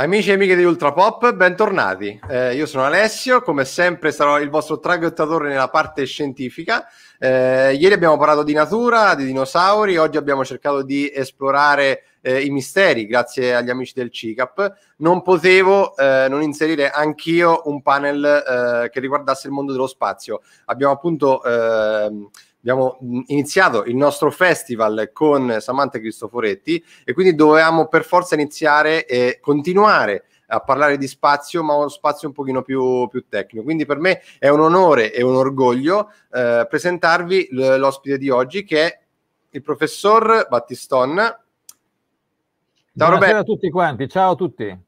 Amici e amiche di Ultrapop, bentornati. Eh, io sono Alessio, come sempre sarò il vostro traghettatore nella parte scientifica. Eh, ieri abbiamo parlato di natura, di dinosauri, oggi abbiamo cercato di esplorare eh, i misteri grazie agli amici del CICAP. Non potevo eh, non inserire anch'io un panel eh, che riguardasse il mondo dello spazio. Abbiamo appunto ehm, abbiamo mm, iniziato il nostro festival con Samantha Cristoforetti e quindi dovevamo per forza iniziare e continuare a parlare di spazio, ma uno spazio un pochino più, più tecnico. Quindi per me è un onore e un orgoglio eh, presentarvi l'ospite di oggi che è il professor Battiston. Ciao Buonasera Roberto. a tutti quanti, ciao a tutti.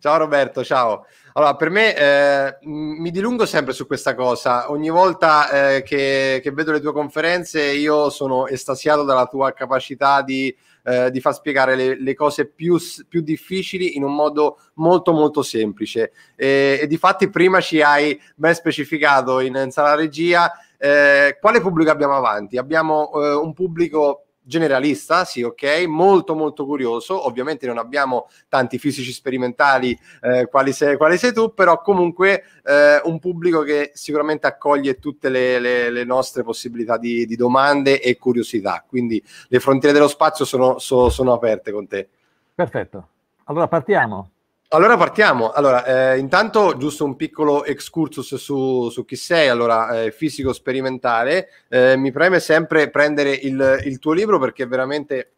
Ciao Roberto, ciao. Allora, per me eh, mi dilungo sempre su questa cosa. Ogni volta eh, che, che, vedo le tue conferenze io sono estasiato dalla tua capacità di, eh, di far spiegare le, le cose più, più, difficili in un modo molto molto semplice. E, e di fatti prima ci hai ben specificato in, in sala regia eh, quale pubblico abbiamo avanti. Abbiamo eh, un pubblico generalista, sì, ok, molto molto curioso. Ovviamente non abbiamo tanti fisici sperimentali eh, quali, sei, quali, sei, tu, però comunque eh, un pubblico che sicuramente accoglie tutte le, le, le nostre possibilità di, di, domande e curiosità. Quindi le frontiere dello spazio sono, so, sono aperte con te. Perfetto. Allora partiamo. Allora partiamo. Allora, eh, intanto giusto un piccolo excursus su, su chi sei, allora eh, fisico sperimentale. Eh, mi preme sempre prendere il, il, tuo libro perché veramente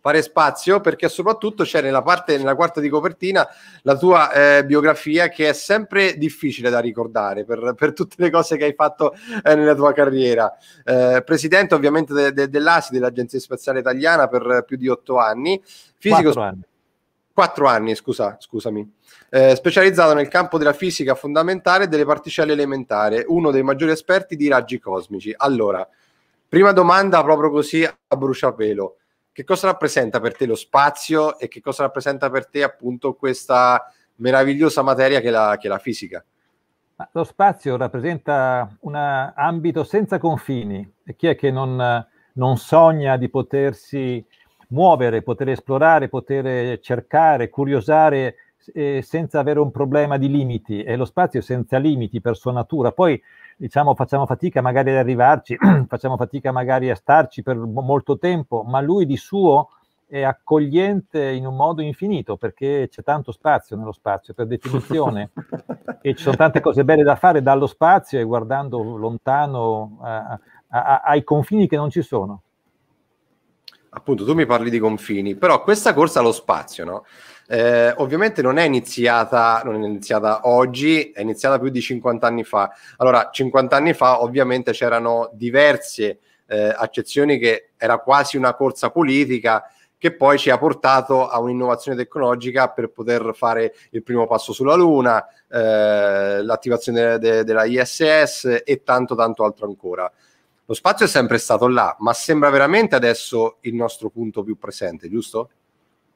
fare spazio, perché soprattutto c'è nella parte, nella quarta di copertina, la tua eh, biografia che è sempre difficile da ricordare per, per tutte le cose che hai fatto eh, nella tua carriera. Eh, presidente ovviamente de, de, dell'ASI, dell'Agenzia Spaziale Italiana, per più di otto anni. Fisico, anni quattro anni, scusa, scusami, eh, specializzato nel campo della fisica fondamentale delle particelle elementari, uno dei maggiori esperti di raggi cosmici. Allora, prima domanda proprio così a bruciapelo. Che cosa rappresenta per te lo spazio e che cosa rappresenta per te appunto questa meravigliosa materia che è la, che è la fisica? Lo spazio rappresenta un ambito senza confini e chi è che non, non sogna di potersi muovere, poter esplorare, poter eh, cercare, curiosare eh, senza avere un problema di limiti e lo spazio è senza limiti per sua natura. Poi diciamo facciamo fatica magari ad arrivarci, facciamo fatica magari a starci per molto tempo, ma lui di suo è accogliente in un modo infinito perché c'è tanto spazio nello spazio per definizione e ci sono tante cose belle da fare dallo spazio e guardando lontano eh, ai confini che non ci sono appunto tu mi parli di confini, però questa corsa allo spazio, no? Eh, ovviamente non è, iniziata, non è iniziata oggi, è iniziata più di 50 anni fa. Allora, 50 anni fa ovviamente c'erano diverse eh, accezioni che era quasi una corsa politica che poi ci ha portato a un'innovazione tecnologica per poter fare il primo passo sulla Luna, eh, l'attivazione de- della ISS e tanto tanto altro ancora lo spazio è sempre stato là, ma sembra veramente adesso il nostro punto più presente, giusto?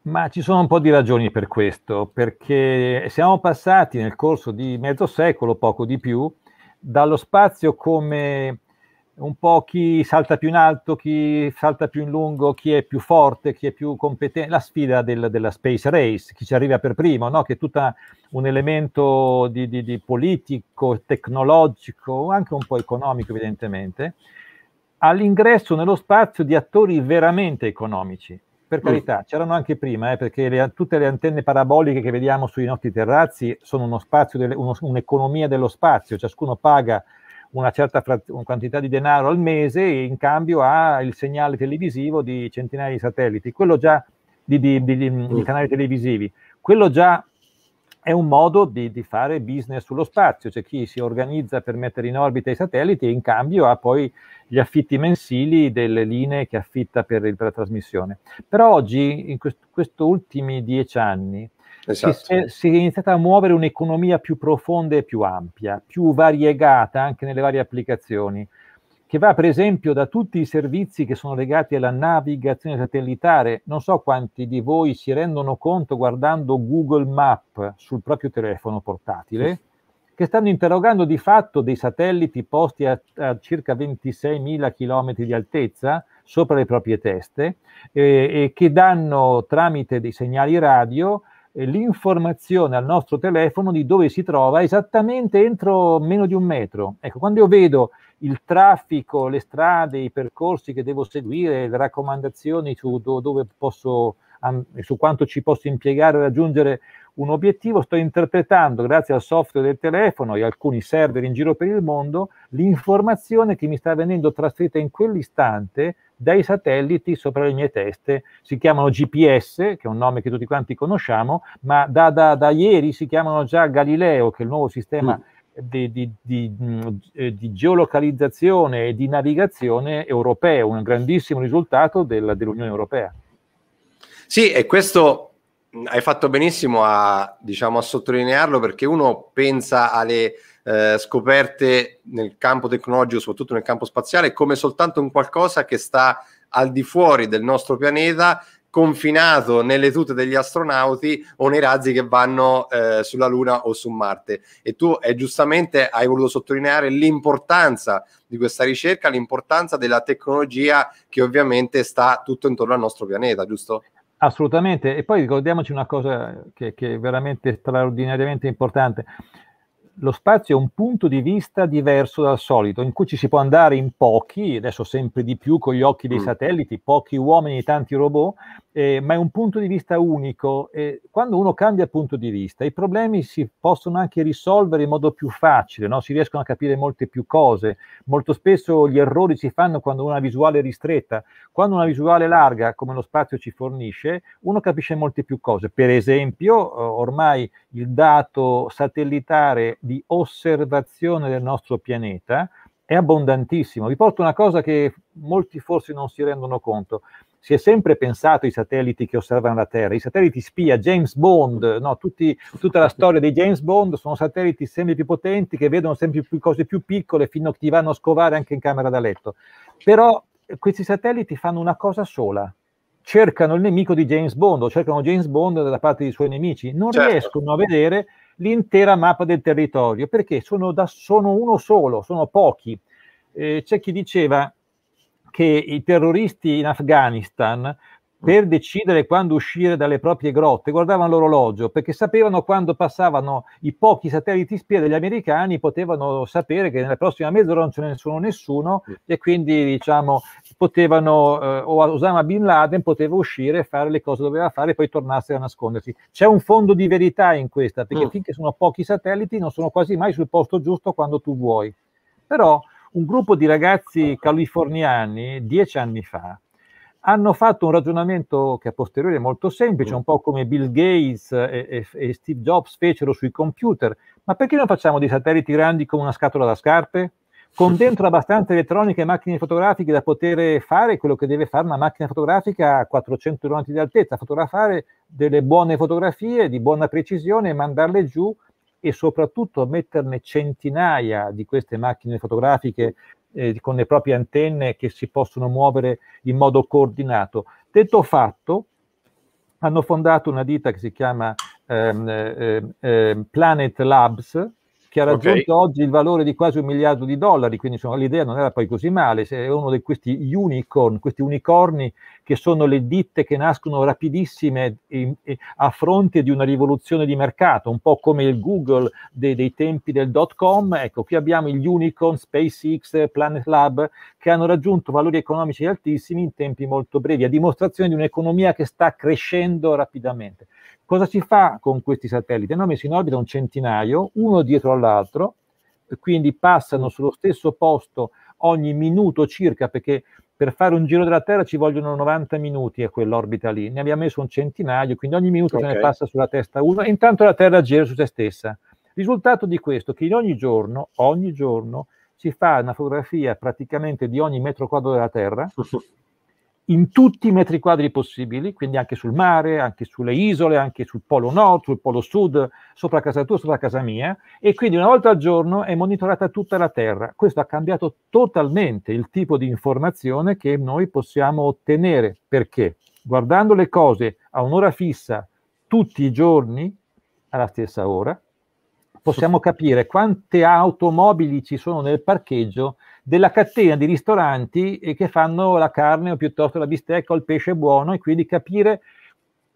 Ma ci sono un po' di ragioni per questo, perché siamo passati nel corso di mezzo secolo, poco di più, dallo spazio come un po' chi salta più in alto, chi salta più in lungo, chi è più forte, chi è più competente, la sfida del, della space race, chi ci arriva per primo, no? che è tutto un elemento di, di, di politico, tecnologico, anche un po' economico evidentemente, all'ingresso nello spazio di attori veramente economici. Per mm. carità, mm. c'erano anche prima, eh, perché le, tutte le antenne paraboliche che vediamo sui nostri terrazzi sono uno spazio delle, uno, un'economia dello spazio, ciascuno paga una certa frat- una quantità di denaro al mese e in cambio ha il segnale televisivo di centinaia di satelliti, quello già di, di, di, di mm. canali televisivi. Quello già è un modo di, di, fare business sullo spazio, c'è cioè chi si organizza per mettere in orbita i satelliti e in cambio ha poi gli affitti mensili delle linee che affitta per, per la trasmissione. Però oggi, in questi ultimi dieci anni, esatto. si, si, è, iniziata a muovere un'economia più profonda e più ampia, più variegata anche nelle varie applicazioni che va per esempio da tutti i servizi che sono legati alla navigazione satellitare. Non so quanti di voi si rendono conto guardando Google Map sul proprio telefono portatile, che stanno interrogando di fatto dei satelliti posti a, a circa 26.000 km di altezza sopra le proprie teste eh, e che danno tramite dei segnali radio eh, l'informazione al nostro telefono di dove si trova esattamente entro meno di un metro. Ecco, quando io vedo il traffico, le strade, i percorsi che devo seguire, le raccomandazioni su, dove posso, su quanto ci posso impiegare a raggiungere un obiettivo, sto interpretando, grazie al software del telefono e alcuni server in giro per il mondo, l'informazione che mi sta venendo trasferita in quell'istante dai satelliti sopra le mie teste. Si chiamano GPS, che è un nome che tutti quanti conosciamo, ma da, da, da ieri si chiamano già Galileo, che è il nuovo sistema mm di, di, di, eh, di, geolocalizzazione e di navigazione europeo, un grandissimo risultato del, dell'Unione Europea. Sì, e questo hai fatto benissimo a, diciamo, a sottolinearlo perché uno pensa alle eh, scoperte nel campo tecnologico, soprattutto nel campo spaziale, come soltanto un qualcosa che sta al di fuori del nostro pianeta confinato nelle tute degli astronauti o nei razzi che vanno eh, sulla Luna o su Marte. E tu eh, giustamente hai voluto sottolineare l'importanza di questa ricerca, l'importanza della tecnologia che ovviamente sta tutto intorno al nostro pianeta, giusto? Assolutamente, e poi ricordiamoci una cosa che, che è veramente straordinariamente importante. Lo spazio è un punto di vista diverso dal solito, in cui ci si può andare in pochi, adesso sempre di più con gli occhi dei mm. satelliti, pochi uomini e tanti robot, eh, ma è un punto di vista unico. Eh, quando uno cambia punto di vista, i problemi si possono anche risolvere in modo più facile, no? si riescono a capire molte più cose. Molto spesso gli errori si fanno quando una visuale è ristretta. Quando una visuale larga, come lo spazio ci fornisce, uno capisce molte più cose. Per esempio, eh, ormai il dato satellitare di osservazione del nostro pianeta è abbondantissimo. Vi porto una cosa che molti forse non si rendono conto si è sempre pensato ai satelliti che osservano la Terra, i satelliti spia, James Bond, no? Tutti, tutta la storia dei James Bond sono satelliti sempre più potenti che vedono sempre più cose più piccole fino a che ti vanno a scovare anche in camera da letto. Però eh, questi satelliti fanno una cosa sola, cercano il nemico di James Bond o cercano James Bond da parte dei suoi nemici, non certo. riescono a vedere l'intera mappa del territorio perché sono, da, sono uno solo, sono pochi. Eh, c'è chi diceva che i terroristi in Afghanistan mm. per decidere quando uscire dalle proprie grotte, guardavano l'orologio perché sapevano quando passavano i pochi satelliti spia degli americani, potevano sapere che nella prossima mezz'ora non ce ne sono nessuno mm. e quindi diciamo potevano, eh, o Osama Bin Laden poteva uscire, fare le cose che doveva fare e poi tornasse a nascondersi. C'è un fondo di verità in questa perché mm. finché sono pochi satelliti non sono quasi mai sul posto giusto quando tu vuoi. Però un gruppo di ragazzi californiani dieci anni fa hanno fatto un ragionamento che a posteriori è molto semplice, un po' come Bill Gates e, e, e Steve Jobs fecero sui computer, ma perché non facciamo dei satelliti grandi come una scatola da scarpe? Con dentro abbastanza elettronica e macchine fotografiche da poter fare quello che deve fare una macchina fotografica a 400 km di altezza, fotografare delle buone fotografie di buona precisione e mandarle giù e soprattutto metterne centinaia di queste macchine fotografiche eh, con le proprie antenne che si possono muovere in modo coordinato. Detto fatto, hanno fondato una ditta che si chiama ehm, eh, eh, Planet Labs, che ha raggiunto okay. oggi il valore di quasi un miliardo di dollari, quindi l'idea non era poi così male, è uno di questi unicorn, questi unicorni che sono le ditte che nascono rapidissime e, e a fronte di una rivoluzione di mercato, un po' come il Google dei, dei tempi del dot com. Ecco, qui abbiamo gli Unicorn, SpaceX, Planet Lab, che hanno raggiunto valori economici altissimi in tempi molto brevi, a dimostrazione di un'economia che sta crescendo rapidamente. Cosa si fa con questi satelliti? Hanno messo in orbita un centinaio, uno dietro all'altro, quindi passano sullo stesso posto ogni minuto circa perché per fare un giro della Terra ci vogliono 90 minuti a quell'orbita lì, ne abbiamo messo un centinaio, quindi ogni minuto okay. se ne passa sulla testa uno, intanto la Terra gira su se stessa. Risultato di questo che in ogni giorno, ogni giorno, si fa una fotografia praticamente di ogni metro quadro della Terra in tutti i metri quadri possibili, quindi anche sul mare, anche sulle isole, anche sul polo nord, sul polo sud, sopra casa tua, sopra casa mia, e quindi una volta al giorno è monitorata tutta la Terra. Questo ha cambiato totalmente il tipo di informazione che noi possiamo ottenere, perché guardando le cose a un'ora fissa tutti i giorni, alla stessa ora, possiamo capire quante automobili ci sono nel parcheggio della catena di ristoranti che fanno la carne o piuttosto la bistecca o il pesce buono e quindi capire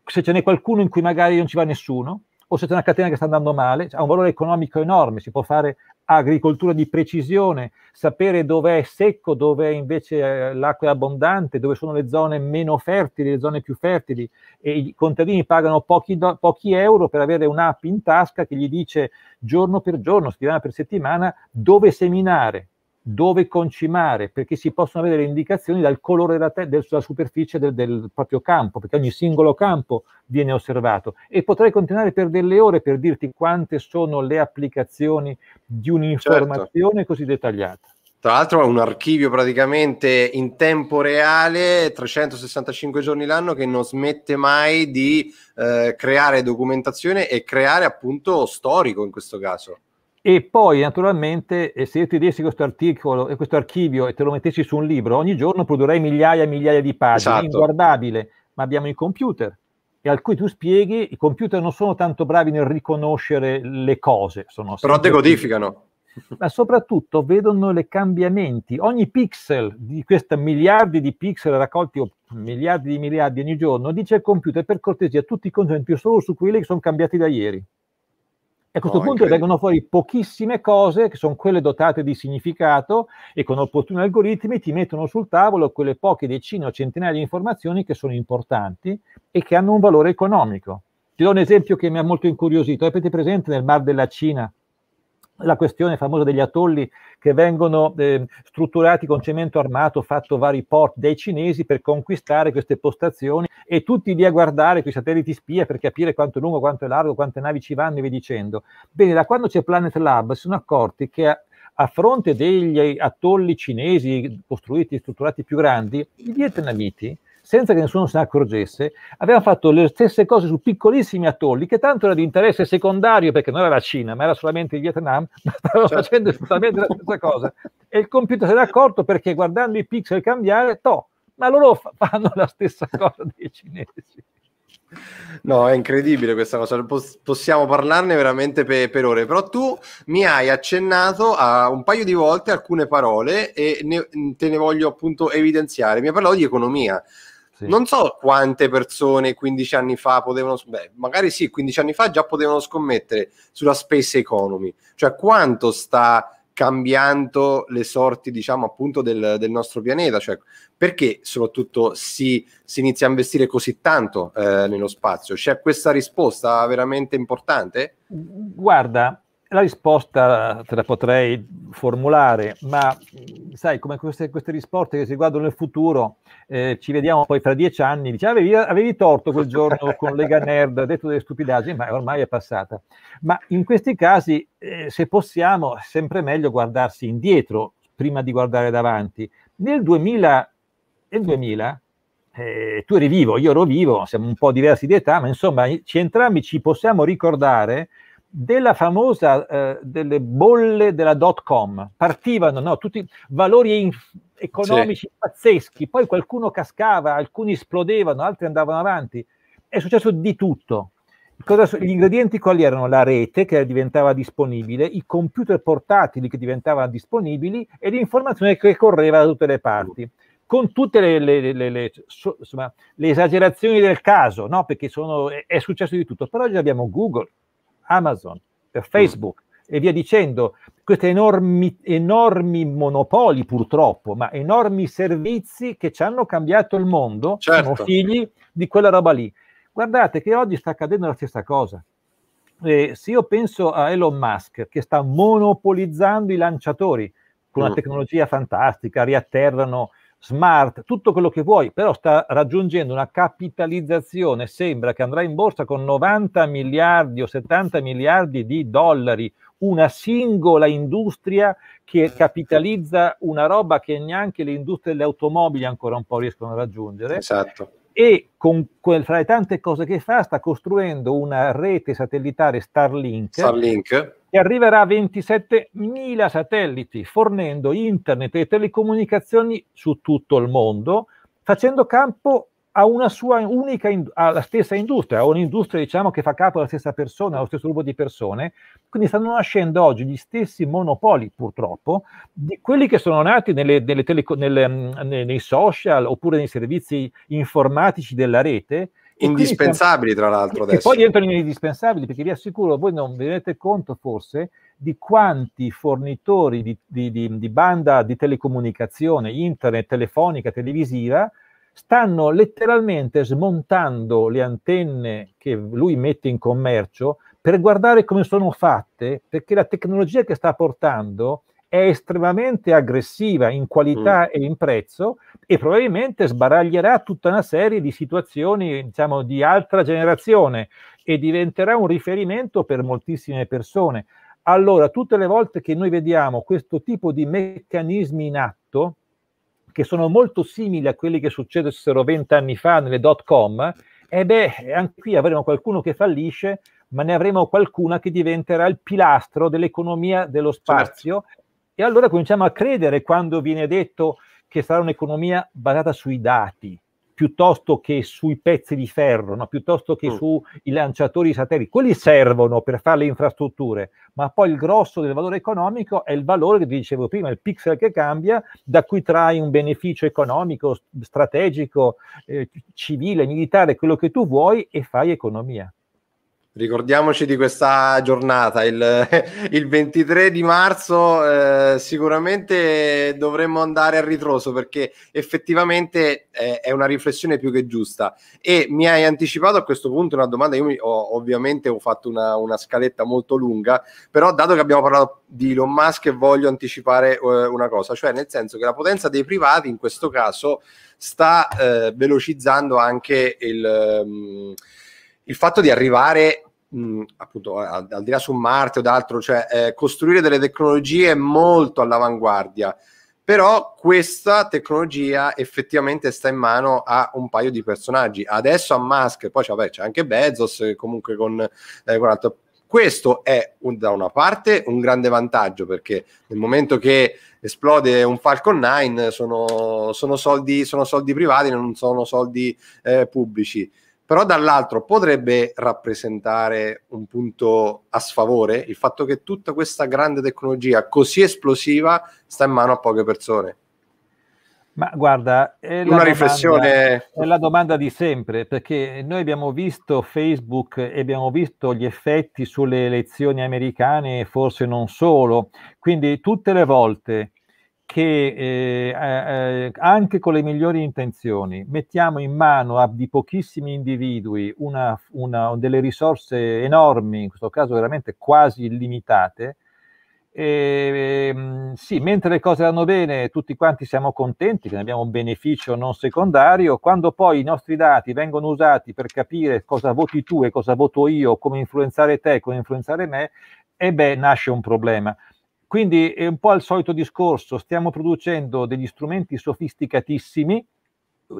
se ce n'è qualcuno in cui magari non ci va nessuno o se c'è una catena che sta andando male, ha un valore economico enorme, si può fare agricoltura di precisione, sapere dove è secco, dove invece eh, l'acqua è abbondante, dove sono le zone meno fertili, le zone più fertili e i contadini pagano pochi, pochi euro per avere un'app in tasca che gli dice giorno per giorno, settimana per settimana, dove seminare, dove concimare, perché si possono avere indicazioni dal colore della, te- della superficie del, del, proprio campo, perché ogni singolo campo viene osservato. E potrei continuare per delle ore per dirti quante sono le applicazioni di un'informazione certo. così dettagliata. Tra l'altro è un archivio praticamente in tempo reale, 365 giorni l'anno, che non smette mai di eh, creare documentazione e creare appunto storico in questo caso. E poi naturalmente eh, se io ti dessi questo articolo e eh, questo archivio e te lo mettessi su un libro, ogni giorno produrrei migliaia e migliaia di pagine, esatto. inguardabile, ma abbiamo i computer e al cui tu spieghi, i computer non sono tanto bravi nel riconoscere le cose, sono però decodificano. Ma soprattutto vedono i cambiamenti. Ogni pixel di questi miliardi di pixel raccolti o miliardi di miliardi ogni giorno dice al computer per cortesia tutti i contenuti solo su quelli che sono cambiati da ieri a questo no, punto vengono fuori pochissime cose che sono quelle dotate di significato e con opportuni algoritmi ti mettono sul tavolo quelle poche decine o centinaia di informazioni che sono importanti e che hanno un valore economico. Ti do un esempio che mi ha molto incuriosito. Avete presente nel Mar della Cina la questione famosa degli atolli che vengono eh, strutturati con cemento armato, fatto vari port dai cinesi per conquistare queste postazioni e tutti lì a guardare con i satelliti spia per capire quanto è lungo, quanto è largo, quante navi ci vanno e vi dicendo. Bene, da quando c'è Planet Lab si sono accorti che a, a fronte degli atolli cinesi costruiti, strutturati più grandi, i vietnamiti senza che nessuno se ne accorgesse, aveva fatto le stesse cose su piccolissimi atolli, che tanto era di interesse secondario, perché non era la Cina, ma era solamente il Vietnam, ma stavano certo. facendo esattamente la stessa cosa. E il computer se n'è accorto perché guardando i pixel cambiare, toh, ma loro fanno la stessa cosa dei cinesi. No, è incredibile questa cosa, possiamo parlarne veramente per, per, ore, però tu mi hai accennato a un paio di volte alcune parole e ne, te ne voglio appunto evidenziare. Mi hai parlato di economia, sì. Non so quante persone 15 anni fa potevano, beh, magari sì, 15 anni fa già potevano scommettere sulla space economy, cioè quanto sta cambiando le sorti, diciamo, appunto del, del nostro pianeta, cioè perché soprattutto si, si inizia a investire così tanto eh, nello spazio? C'è questa risposta veramente importante? Guarda, la risposta te la potrei formulare, ma sai, come queste, queste risposte che si guardano nel futuro, eh, ci vediamo poi fra dieci anni, dice avevi, avevi torto quel giorno con Lega Nerd, ha detto delle stupidaggini, ma ormai è passata. Ma in questi casi, eh, se possiamo, è sempre meglio guardarsi indietro prima di guardare davanti. Nel 2000, nel 2000 eh, tu eri vivo, io ero vivo, siamo un po' diversi di età, ma insomma ci entrambi ci possiamo ricordare della famosa eh, delle bolle della dot com partivano no, tutti valori inf- economici sì. pazzeschi poi qualcuno cascava alcuni esplodevano altri andavano avanti è successo di tutto Cosa, gli ingredienti quali erano la rete che diventava disponibile i computer portatili che diventavano disponibili e l'informazione che correva da tutte le parti con tutte le, le, le, le so, insomma, esagerazioni del caso no? perché sono, è, è successo di tutto però oggi abbiamo Google Amazon, per eh, mm. Facebook mm. e via dicendo, questi enormi, enormi, monopoli purtroppo, ma enormi servizi che ci hanno cambiato il mondo, certo. sono figli di quella roba lì. Guardate che oggi sta accadendo la stessa cosa. Eh, se io penso a Elon Musk che sta monopolizzando i lanciatori con mm. una tecnologia fantastica, riatterrano smart, tutto quello che vuoi, però sta raggiungendo una capitalizzazione, sembra che andrà in borsa con 90 miliardi o 70 miliardi di dollari, una singola industria che capitalizza una roba che neanche le industrie delle automobili ancora un po' riescono a raggiungere. Esatto e con, quel, fra le tante cose che fa sta costruendo una rete satellitare Starlink, Starlink. che arriverà a 27.000 satelliti, fornendo internet e telecomunicazioni su tutto il mondo, facendo campo ha una sua unica, ha la stessa industria, ha un'industria diciamo, che fa capo alla stessa persona, allo stesso gruppo di persone, quindi stanno nascendo oggi gli stessi monopoli purtroppo di quelli che sono nati nelle, nelle teleco- nelle, nei social oppure nei servizi informatici della rete. Indispensabili tra l'altro adesso. E poi diventano indispensabili perché vi assicuro, voi non vi rendete conto forse di quanti fornitori di, di, di, di banda di telecomunicazione, internet, telefonica, televisiva, stanno letteralmente smontando le antenne che lui mette in commercio per guardare come sono fatte, perché la tecnologia che sta portando è estremamente aggressiva in qualità mm. e in prezzo e probabilmente sbaraglierà tutta una serie di situazioni diciamo, di altra generazione e diventerà un riferimento per moltissime persone. Allora, tutte le volte che noi vediamo questo tipo di meccanismi in atto, che sono molto simili a quelli che successero vent'anni fa nelle dot com, e eh beh, anche qui avremo qualcuno che fallisce, ma ne avremo qualcuna che diventerà il pilastro dell'economia dello certo. spazio. Certo. E allora cominciamo a credere quando viene detto che sarà un'economia basata sui dati, piuttosto che sui pezzi di ferro, no? piuttosto che mm. sui lanciatori satelliti. Quelli servono per fare le infrastrutture, ma poi il grosso del valore economico è il valore che vi dicevo prima, il pixel che cambia, da cui trai un beneficio economico, strategico, eh, civile, militare, quello che tu vuoi e fai economia. Ricordiamoci di questa giornata, il, il 23 di marzo eh, sicuramente dovremmo andare a ritroso perché effettivamente eh, è una riflessione più che giusta e mi hai anticipato a questo punto una domanda, io ho, ovviamente ho fatto una, una, scaletta molto lunga, però dato che abbiamo parlato di Elon Musk voglio anticipare eh, una cosa, cioè nel senso che la potenza dei privati in questo caso sta eh, velocizzando anche il... Um, il fatto di arrivare mh, appunto al, al, di là su Marte o d'altro, cioè eh, costruire delle tecnologie molto all'avanguardia, però questa tecnologia effettivamente sta in mano a un paio di personaggi. Adesso a Musk, poi vabbè, c'è anche Bezos, eh, comunque con, eh, con altro. Questo è un, da una parte un grande vantaggio perché nel momento che esplode un Falcon 9 sono, sono, soldi, sono soldi, privati, non sono soldi eh, pubblici però dall'altro potrebbe rappresentare un punto a sfavore il fatto che tutta questa grande tecnologia così esplosiva sta in mano a poche persone. Ma guarda, è una riflessione. Domanda, è la domanda di sempre, perché noi abbiamo visto Facebook e abbiamo visto gli effetti sulle elezioni americane, forse non solo. Quindi tutte le volte che eh, eh, anche con le migliori intenzioni mettiamo in mano a di pochissimi individui una, una, delle risorse enormi, in questo caso veramente quasi illimitate, e, ehm, sì, mentre le cose vanno bene tutti quanti siamo contenti, che ne abbiamo un beneficio non secondario, quando poi i nostri dati vengono usati per capire cosa voti tu e cosa voto io, come influenzare te, e come influenzare me, e eh beh, nasce un problema. Quindi è un po' il solito discorso, stiamo producendo degli strumenti sofisticatissimi,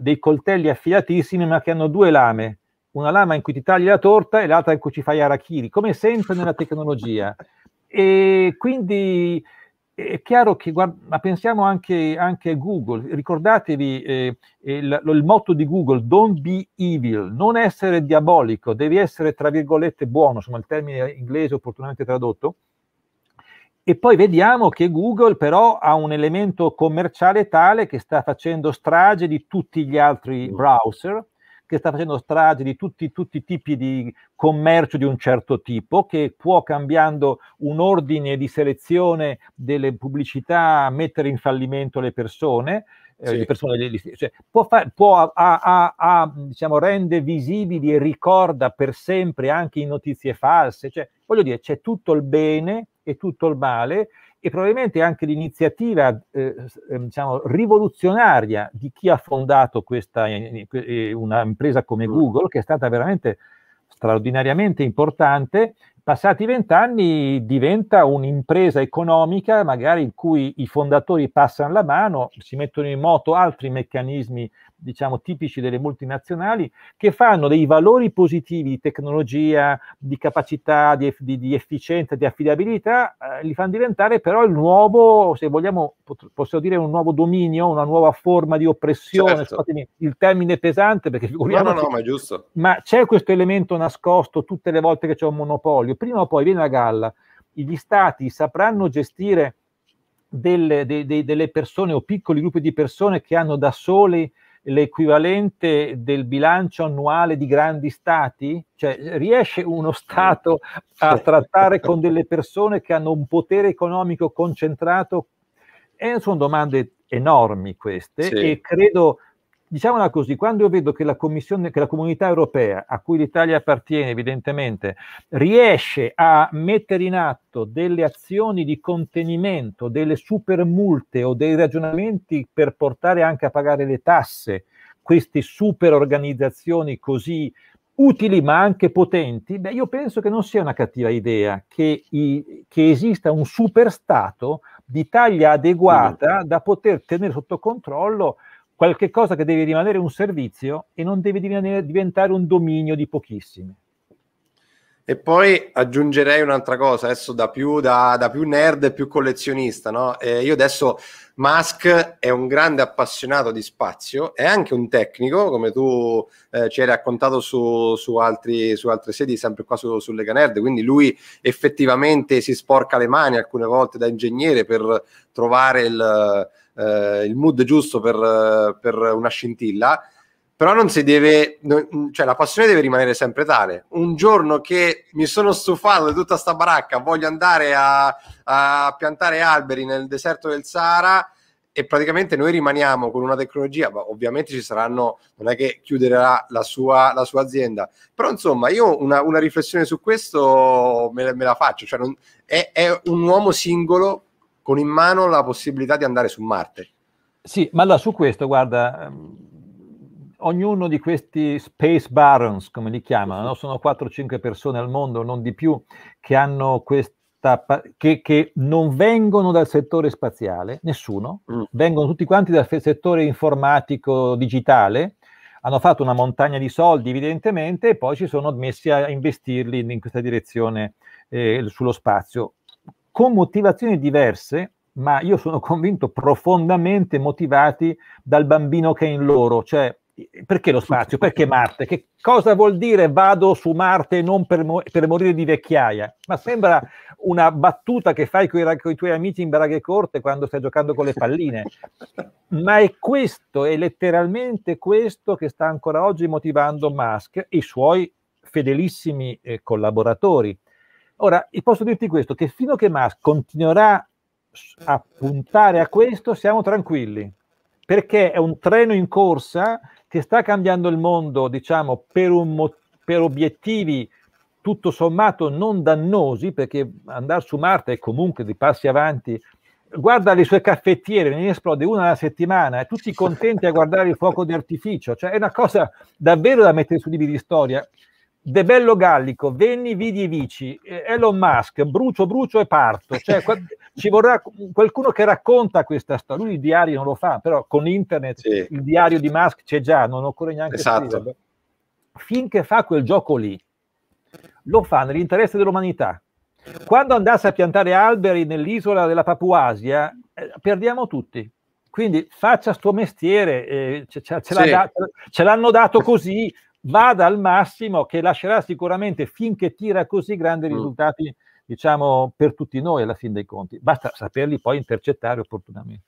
dei coltelli affilatissimi, ma che hanno due lame, una lama in cui ti tagli la torta e l'altra in cui ci fai arachiri, come sempre nella tecnologia. E quindi è chiaro che, guarda, ma pensiamo anche, anche, a Google, ricordatevi eh, eh il, il, motto di Google, don't be evil, non essere diabolico, devi essere tra virgolette buono, insomma il termine inglese opportunamente tradotto, e poi vediamo che Google però ha un elemento commerciale tale che sta facendo strage di tutti gli altri mm. browser, che sta facendo strage di tutti, tutti i tipi di commercio di un certo tipo, che può cambiando un ordine di selezione delle pubblicità mettere in fallimento le persone. Eh, sì. persone, cioè, può, far, può a, a, a, diciamo, rende visibili e ricorda per sempre anche in notizie false. Cioè, voglio dire, c'è tutto il bene e tutto il male e probabilmente anche l'iniziativa eh, eh, diciamo, rivoluzionaria di chi ha fondato questa, eh, eh, eh una impresa come mm. Google, che è stata veramente straordinariamente importante, passati vent'anni diventa un'impresa economica, magari in cui i fondatori passano la mano, si mettono in moto altri meccanismi diciamo, tipici delle multinazionali, che fanno dei valori positivi di tecnologia, di capacità, di, di, di efficienza, di affidabilità, eh, li fanno diventare però il nuovo, se vogliamo, possiamo dire un nuovo dominio, una nuova forma di oppressione, certo. il termine pesante perché figuriamoci. No, no, no, ma è giusto. Ma c'è questo elemento nascosto tutte le volte che c'è un monopolio, prima o poi viene a galla, gli stati sapranno gestire delle, de, de, delle persone o piccoli gruppi di persone che hanno da soli l'equivalente del bilancio annuale di grandi stati? Cioè, riesce uno Stato a trattare con delle persone che hanno un potere economico concentrato? Eh, sono domande enormi queste sì. e credo diciamola così, quando io vedo che la, commissione, che la comunità europea, a cui l'Italia appartiene evidentemente, riesce a mettere in atto delle azioni di contenimento, delle super multe o dei ragionamenti per portare anche a pagare le tasse, queste super organizzazioni così utili ma anche potenti, beh, io penso che non sia una cattiva idea che, i, che esista un super Stato di taglia adeguata da poter tenere sotto controllo qualche cosa che deve rimanere un servizio e non deve diventare un dominio di pochissimi. E poi aggiungerei un'altra cosa, adesso da più, da, da più nerd e più collezionista, no? eh, io adesso, Musk è un grande appassionato di spazio, è anche un tecnico, come tu eh, ci hai raccontato su, su, altri, su altre sedi, sempre qua su, su Lega Nerd, quindi lui effettivamente si sporca le mani alcune volte da ingegnere per trovare il eh, il mood giusto per, per, una scintilla, però non si deve, cioè la passione deve rimanere sempre tale. Un giorno che mi sono stufato di tutta sta baracca, voglio andare a, a piantare alberi nel deserto del Sahara, e praticamente noi rimaniamo con una tecnologia, ma ovviamente ci saranno, non è che chiuderà la sua, la sua azienda, però insomma io una, una riflessione su questo me, me la faccio, cioè non, è, è, un uomo singolo con in mano la possibilità di andare su Marte. Sì, ma allora su questo, guarda, ehm, ognuno di questi space barons, come li chiamano, no? sono 4-5 persone al mondo, non di più, che hanno questa che, che, non vengono dal settore spaziale, nessuno, mm. vengono tutti quanti dal settore informatico digitale, hanno fatto una montagna di soldi evidentemente e poi ci sono messi a investirli in, in questa direzione eh, sullo spazio con motivazioni diverse, ma io sono convinto profondamente motivati dal bambino che è in loro, cioè perché lo spazio? Perché Marte? Che cosa vuol dire vado su Marte non per, mo- per morire di vecchiaia? Ma sembra una battuta che fai con i tuoi amici in braghe corte quando stai giocando con le palline. Ma è questo, è letteralmente questo che sta ancora oggi motivando Musk e i suoi fedelissimi eh, collaboratori. Ora, posso dirti questo, che fino a che Musk continuerà a puntare a questo, siamo tranquilli, perché è un treno in corsa che sta cambiando il mondo, diciamo, per, un, per obiettivi tutto sommato non dannosi, perché andare su Marte è comunque dei passi avanti. Guarda le sue caffettiere, ne esplode una alla settimana, e tutti contenti a guardare il fuoco di artificio, cioè è una cosa davvero da mettere su libri di storia. De Bello Gallico, Venni, Vidi e Vici, Elon Musk, Brucio, Brucio e Parto. Cioè, ci vorrà qualcuno che racconta questa storia. Lui il diario non lo fa, però con internet sì. il diario di Musk c'è già, non occorre neanche esatto. Scriverlo. Finché fa quel gioco lì, lo fa nell'interesse dell'umanità. Quando andasse a piantare alberi nell'isola della Papuasia, eh, perdiamo tutti. Quindi faccia il sto mestiere, eh, ce, ce, ce, sì. l'ha da, ce l'hanno dato così, vada al massimo che lascerà sicuramente finché tira così grandi mm. risultati, mm. diciamo, per tutti noi alla fine dei conti. Basta saperli poi intercettare opportunamente.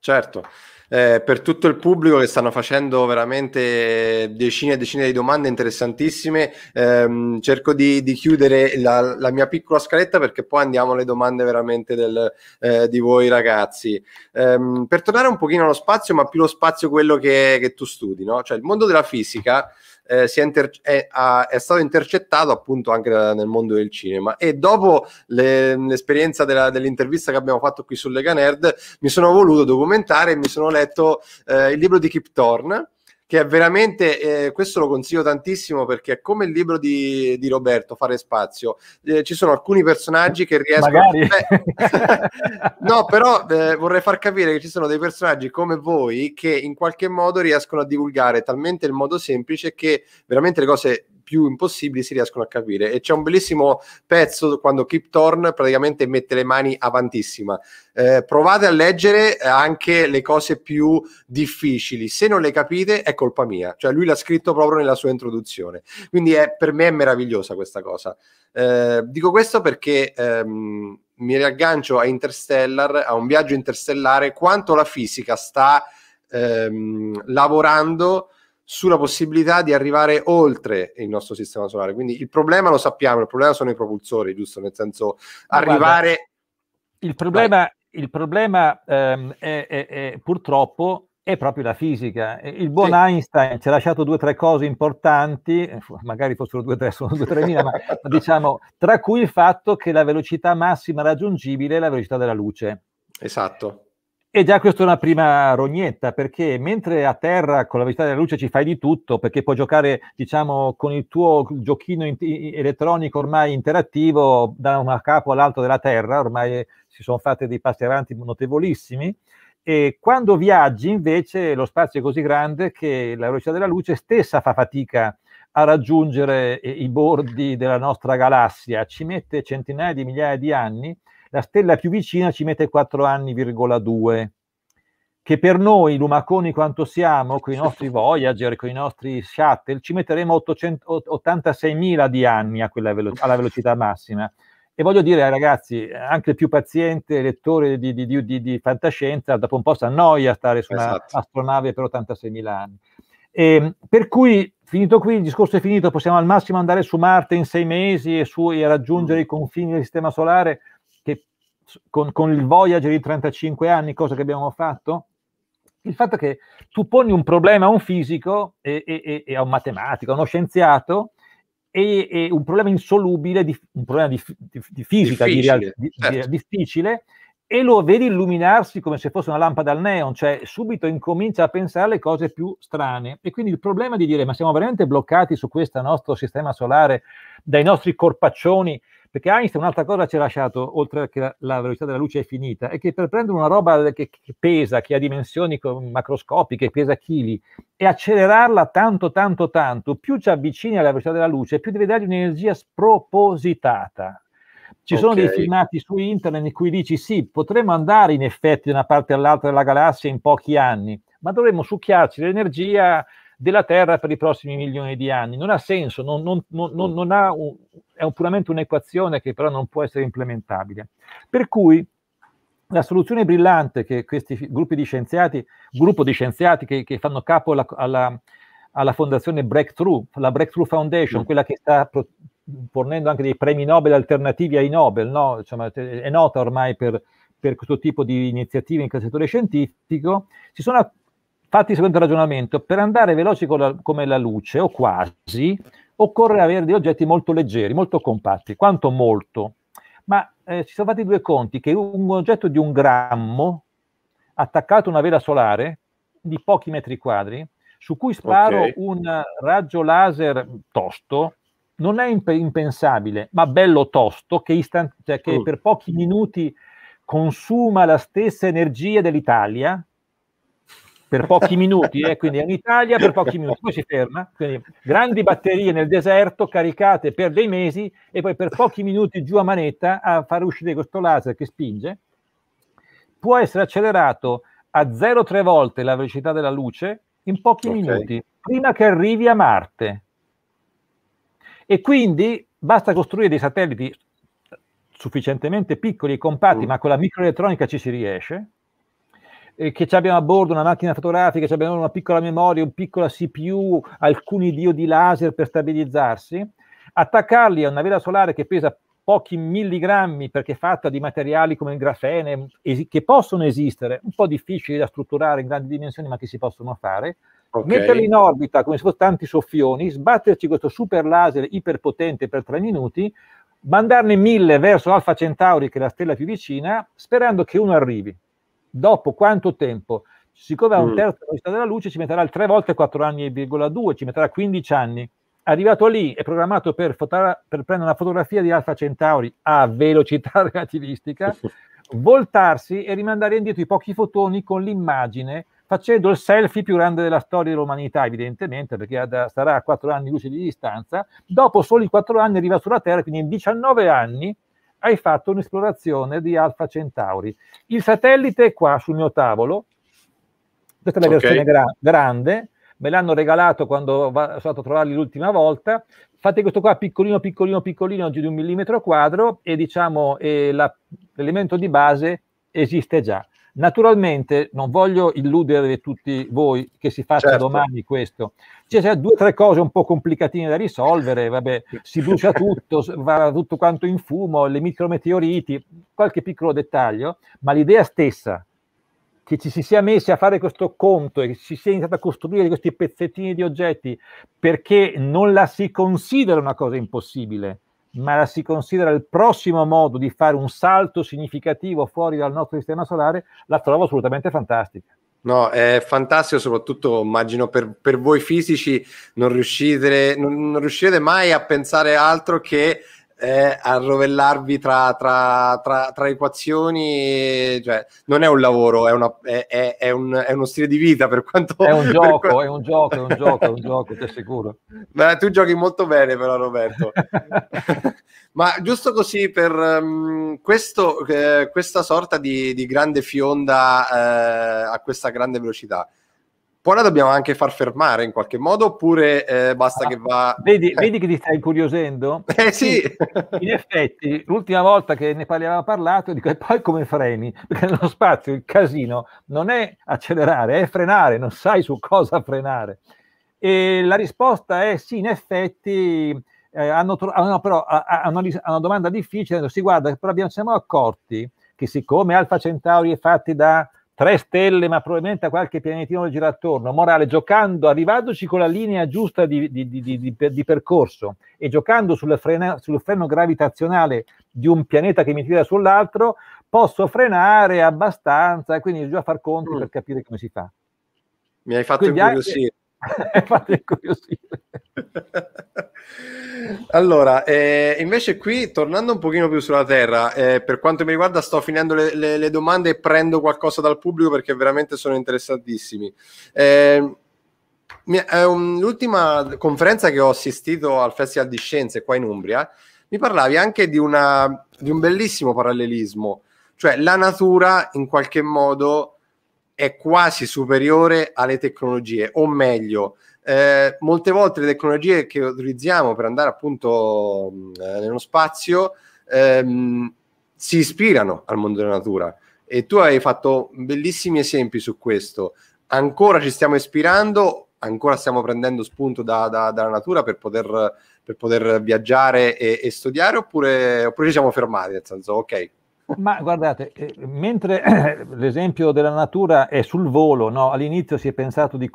Certo, eh, per tutto il pubblico che stanno facendo veramente decine e decine di domande interessantissime, ehm, cerco di, di chiudere la, la, mia piccola scaletta perché poi andiamo alle domande veramente del, eh, di voi ragazzi. Ehm, per tornare un pochino allo spazio, ma più lo spazio quello che, che tu studi, no? cioè il mondo della fisica eh, è, inter- è, ha, è, stato intercettato appunto anche da, nel mondo del cinema. E dopo le, l'esperienza della, dell'intervista che abbiamo fatto qui su Lega Nerd, mi sono voluto documentare e mi sono letto eh, il libro di Kip Thorne che è veramente, eh, questo lo consiglio tantissimo perché è come il libro di, di Roberto, Fare Spazio. Eh, ci sono alcuni personaggi che riescono... A... no, però eh, vorrei far capire che ci sono dei personaggi come voi che in qualche modo riescono a divulgare talmente il modo semplice che veramente le cose più impossibili si riescono a capire. E c'è un bellissimo pezzo quando Kip Thorne praticamente mette le mani avantissima. Eh, provate a leggere anche le cose più difficili. Se non le capite è colpa mia. Cioè lui l'ha scritto proprio nella sua introduzione. Quindi è, per me è meravigliosa questa cosa. Eh, dico questo perché... Ehm, mi riaggancio a Interstellar, a un viaggio interstellare, quanto la fisica sta ehm, lavorando sulla possibilità di arrivare oltre il nostro sistema solare. Quindi il problema lo sappiamo, il problema sono i propulsori, giusto? Nel senso, arrivare... Guarda, il problema, il problema ehm, è, è, è, purtroppo è proprio la fisica. Il buon sì. Einstein ci ha lasciato due o tre cose importanti, eh, magari fossero due o tre, sono due o tre mila, ma diciamo, tra cui il fatto che la velocità massima raggiungibile è la velocità della luce. Esatto. E già questa è una prima rognetta, perché mentre a terra con la velocità della luce ci fai di tutto, perché puoi giocare, diciamo, con il tuo giochino in- elettronico ormai interattivo da un capo all'altro della terra, ormai si sono fatti dei passi avanti notevolissimi, e quando viaggi invece lo spazio è così grande che la velocità della luce stessa fa fatica a raggiungere eh, i bordi della nostra galassia, ci mette centinaia di migliaia di anni la stella più vicina ci mette 4 anni,2, che per noi, lumaconi quanto siamo, con i nostri Voyager, con i nostri shuttle, ci metteremo 86.000 di anni velo- alla velocità massima. E voglio dire, eh, ragazzi, anche il più paziente lettore di, di, di, di fantascienza, dopo un po' si annoia stare su esatto. un'astronave per 86.000 anni. E, ehm, per cui, finito qui, il discorso è finito, possiamo al massimo andare su Marte in sei mesi e, su, e raggiungere mm. i confini del Sistema Solare che con, con il Voyager di 35 anni, cosa che abbiamo fatto? Il fatto che tu poni un problema a un fisico e, e, e a un matematico, a uno scienziato, e, e, un problema insolubile, di, un problema di, di, di fisica difficile, di, certo. difficile, e lo vedi illuminarsi come se fosse una lampada al neon, cioè subito incomincia a pensare alle cose più strane. E quindi il problema di dire ma siamo veramente bloccati su questo nostro sistema solare dai nostri corpaccioni perché Einstein un'altra cosa ci ha lasciato, oltre che la, la velocità della luce è finita, è che per prendere una roba che, che pesa, che ha dimensioni macroscopiche, pesa chili, e accelerarla tanto, tanto, tanto, più ci avvicini alla velocità della luce, più deve dargli un'energia spropositata. Ci okay. sono dei filmati su internet in cui dici sì, potremmo andare in effetti da una parte all'altra della galassia in pochi anni, ma dovremmo succhiarci l'energia della Terra per i prossimi milioni di anni. Non ha senso, non, non, non, ha un, è un, puramente un'equazione che però non può essere implementabile. Per cui la soluzione brillante che questi gruppi di scienziati, gruppo di scienziati che, che fanno capo alla, alla, alla, fondazione Breakthrough, la Breakthrough Foundation, mm. quella che sta pro, fornendo anche dei premi Nobel alternativi ai Nobel, no? Insomma, è nota ormai per, per questo tipo di iniziative in quel settore scientifico, si sono Fatti il seguente ragionamento, per andare veloci la, come la luce, o quasi, occorre avere degli oggetti molto leggeri, molto compatti. Quanto molto? Ma eh, ci sono fatti due conti, che un oggetto di un grammo, attaccato a una vela solare, di pochi metri quadri, su cui sparo okay. un raggio laser tosto, non è imp- impensabile, ma bello tosto, che, istan- cioè che uh. per pochi minuti consuma la stessa energia dell'Italia, per pochi minuti, eh, quindi è in Italia per pochi minuti, poi si ferma. Quindi grandi batterie nel deserto caricate per dei mesi e poi per pochi minuti giù a manetta a far uscire questo laser che spinge. Può essere accelerato a 0,3 volte la velocità della luce in pochi okay. minuti, prima che arrivi a Marte. E quindi basta costruire dei satelliti sufficientemente piccoli e compatti, mm. ma con la microelettronica ci si riesce, eh, che abbiamo a bordo una macchina fotografica, che abbiamo una piccola memoria, un piccolo CPU, alcuni dio di laser per stabilizzarsi, attaccarli a una vela solare che pesa pochi milligrammi perché è fatta di materiali come il grafene che possono esistere, un po' difficili da strutturare in grandi dimensioni ma che si possono fare, okay. metterli in orbita come se fossero tanti soffioni, sbatterci questo super laser iperpotente per tre minuti, mandarne mille verso Alfa Centauri che è la stella più vicina sperando che uno arrivi dopo quanto tempo? Siccome ha un mm. terzo della velocità della luce, ci metterà il 3 volte 4 anni e 2, ci metterà 15 anni. Arrivato lì, è programmato per, foto- per prendere una fotografia di Alfa Centauri a velocità relativistica, voltarsi e rimandare indietro i pochi fotoni con l'immagine facendo il selfie più grande della storia dell'umanità, evidentemente, perché da, starà a 4 anni luce di distanza. Dopo soli 4 anni arriva sulla Terra, quindi in 19 anni hai fatto un'esplorazione di Alfa Centauri. Il satellite è qua sul mio tavolo, questa è la okay. versione gra- grande, me l'hanno regalato quando va- sono stato a trovarli l'ultima volta. Fate questo qua piccolino, piccolino, piccolino, oggi di un millimetro quadro e diciamo eh, la- l'elemento di base esiste già. Naturalmente non voglio illudere tutti voi che si faccia certo. domani questo. Ci sono due o tre cose un po' complicatine da risolvere, vabbè, si brucia tutto, va tutto quanto in fumo, le micrometeoriti, qualche piccolo dettaglio, ma l'idea stessa che ci si sia messi a fare questo conto e che si sia iniziato a costruire questi pezzettini di oggetti perché non la si considera una cosa impossibile, ma la si considera il prossimo modo di fare un salto significativo fuori dal nostro sistema solare, la trovo assolutamente fantastica. No, è fantastico, soprattutto immagino per, per voi fisici non riuscite, non, non riuscirete mai a pensare altro che eh, arrovellarvi tra, tra, tra, tra equazioni, cioè, non è un lavoro, è, una, è, è, un, è, uno stile di vita per quanto... È un gioco, per... è un gioco, è un gioco, è un gioco, ti assicuro. Ma tu giochi molto bene però Roberto. Ma giusto così per um, questo, eh, questa sorta di, di grande fionda eh, a questa grande velocità, poi la dobbiamo anche far fermare in qualche modo oppure eh, basta ah, che va... Vedi, eh. vedi, che ti stai incuriosendo? Eh sì! In effetti, l'ultima volta che ne parliamo parlato, dico, e poi come freni? Perché nello spazio il casino non è accelerare, è frenare, non sai su cosa frenare. E la risposta è sì, in effetti... Eh, hanno, tro- ah, hanno, però, hanno, una domanda difficile, si guarda, però abbiamo, siamo accorti che siccome Alfa Centauri è fatti da tre stelle, ma probabilmente a qualche pianetino gira attorno. Morale, giocando, arrivandoci con la linea giusta di, di, di, di percorso e giocando sul, frena, sul, freno gravitazionale di un pianeta che mi tira sull'altro, posso frenare abbastanza e quindi già far conti mm. per capire come si fa. Mi hai fatto quindi incuriosire. Anche... hai fatto incuriosire. Allora, eh, invece qui, tornando un pochino più sulla terra, eh, per quanto mi riguarda sto finendo le, le, le, domande e prendo qualcosa dal pubblico perché veramente sono interessantissimi. Eh, l'ultima conferenza che ho assistito al Festival di Scienze qua in Umbria, mi parlavi anche di, una, di un bellissimo parallelismo, cioè la natura in qualche modo è quasi superiore alle tecnologie, o meglio, eh, molte volte le tecnologie che utilizziamo per andare appunto eh, nello spazio ehm, si ispirano al mondo della natura e tu hai fatto bellissimi esempi su questo. Ancora ci stiamo ispirando, ancora stiamo prendendo spunto da, da, dalla natura per poter, per poter viaggiare e, e studiare oppure, oppure ci siamo fermati, nel senso ok, ma guardate, eh, mentre eh, l'esempio della natura è sul volo, no? all'inizio si è pensato di,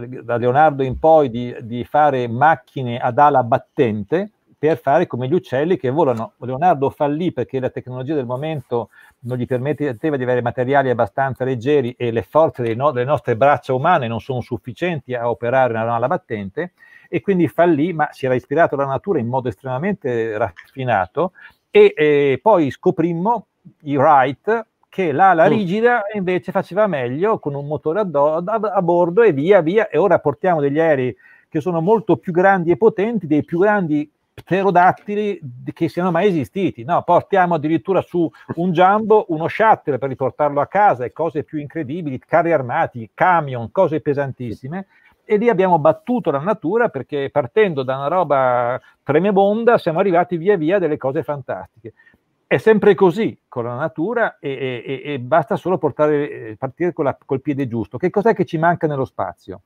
eh, da Leonardo in poi di, di, fare macchine ad ala battente per fare come gli uccelli che volano. Leonardo fallì perché la tecnologia del momento non gli permetteva di avere materiali abbastanza leggeri e le forze no, delle nostre braccia umane non sono sufficienti a operare una ala battente e quindi fallì, ma si era ispirato alla natura in modo estremamente raffinato e eh, poi scoprimmo i Wright, che l'ala mm. rigida invece faceva meglio con un motore a, a, a bordo e via via. E ora portiamo degli aerei che sono molto più grandi e potenti dei più grandi pterodattili che siano mai esistiti. No, portiamo addirittura su un jumbo uno shuttle per riportarlo a casa e cose più incredibili, carri armati, camion, cose pesantissime. E lì abbiamo battuto la natura perché partendo da una roba tremebonda siamo arrivati via via a delle cose fantastiche è sempre così con la natura e, e, e basta solo portare, eh, partire la, col piede giusto. Che cos'è che ci manca nello spazio?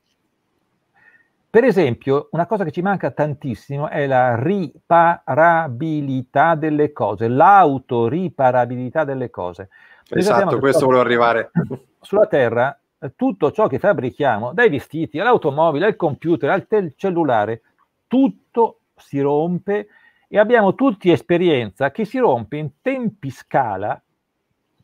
Per esempio, una cosa che ci manca tantissimo è la riparabilità delle cose, l'autoriparabilità delle cose. Esatto, questo volevo arrivare. Sulla Terra eh, tutto ciò che fabbrichiamo, dai vestiti all'automobile, al computer, al cellulare, tutto si rompe e abbiamo tutti esperienza che si rompe in tempi scala,